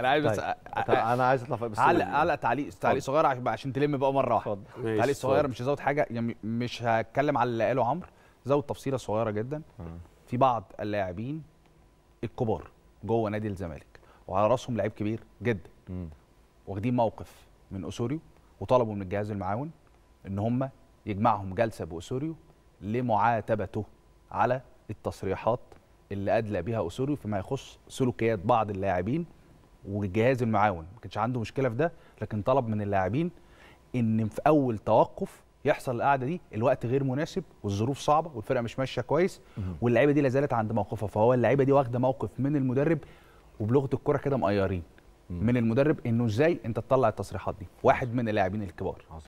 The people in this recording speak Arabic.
انا عايز طيب. أ... أ... انا عايز اطلع بس علق علق تعليق تعليق صغير عشان تلم بقى مره واحده تعليق صغير مش هزود حاجه يعني مش هتكلم على اللي قاله عمرو زود تفصيله صغيره جدا في بعض اللاعبين الكبار جوه نادي الزمالك وعلى راسهم لعيب كبير جدا واخدين موقف من اسوريو وطلبوا من الجهاز المعاون ان هم يجمعهم جلسه باسوريو لمعاتبته على التصريحات اللي ادلى بها اسوريو فيما يخص سلوكيات بعض اللاعبين والجهاز المعاون ما كانش عنده مشكله في ده لكن طلب من اللاعبين ان في اول توقف يحصل القعده دي الوقت غير مناسب والظروف صعبه والفرقه مش ماشيه كويس واللعيبه دي لا زالت عند موقفها فهو اللعيبه دي واخده موقف من المدرب وبلغه الكره كده مقيرين من المدرب انه ازاي انت تطلع التصريحات دي واحد من اللاعبين الكبار